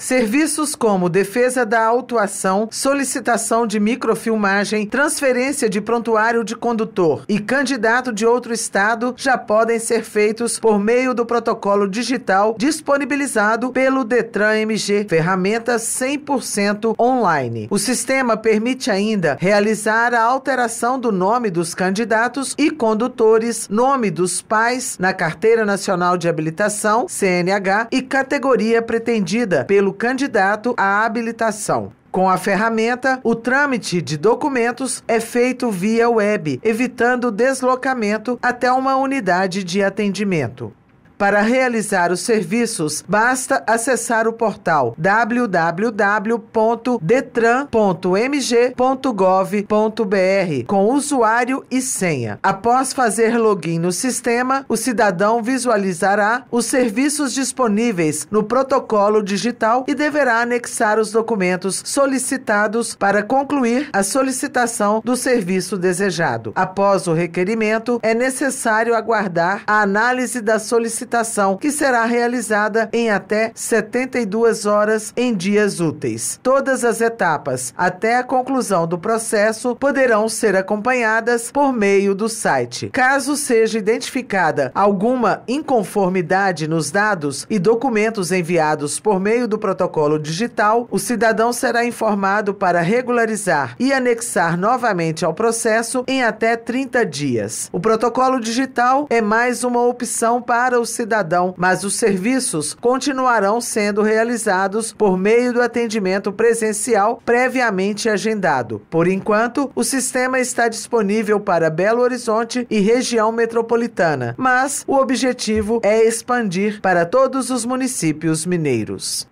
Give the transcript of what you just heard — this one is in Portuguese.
Serviços como defesa da autuação, solicitação de microfilmagem, transferência de prontuário de condutor e candidato de outro estado já podem ser feitos por meio do protocolo digital disponibilizado pelo Detran MG, ferramenta 100% online. O sistema permite ainda realizar a alteração do nome dos candidatos e condutores, nome dos pais na Carteira Nacional de Habilitação, CNH, e categoria pretendida pelo pelo candidato à habilitação. Com a ferramenta, o trâmite de documentos é feito via web, evitando deslocamento até uma unidade de atendimento. Para realizar os serviços, basta acessar o portal www.detran.mg.gov.br com usuário e senha. Após fazer login no sistema, o cidadão visualizará os serviços disponíveis no protocolo digital e deverá anexar os documentos solicitados para concluir a solicitação do serviço desejado. Após o requerimento, é necessário aguardar a análise da solicitação licitação, que será realizada em até 72 horas em dias úteis. Todas as etapas, até a conclusão do processo, poderão ser acompanhadas por meio do site. Caso seja identificada alguma inconformidade nos dados e documentos enviados por meio do protocolo digital, o cidadão será informado para regularizar e anexar novamente ao processo em até 30 dias. O protocolo digital é mais uma opção para o cidadão cidadão, mas os serviços continuarão sendo realizados por meio do atendimento presencial previamente agendado. Por enquanto, o sistema está disponível para Belo Horizonte e região metropolitana, mas o objetivo é expandir para todos os municípios mineiros.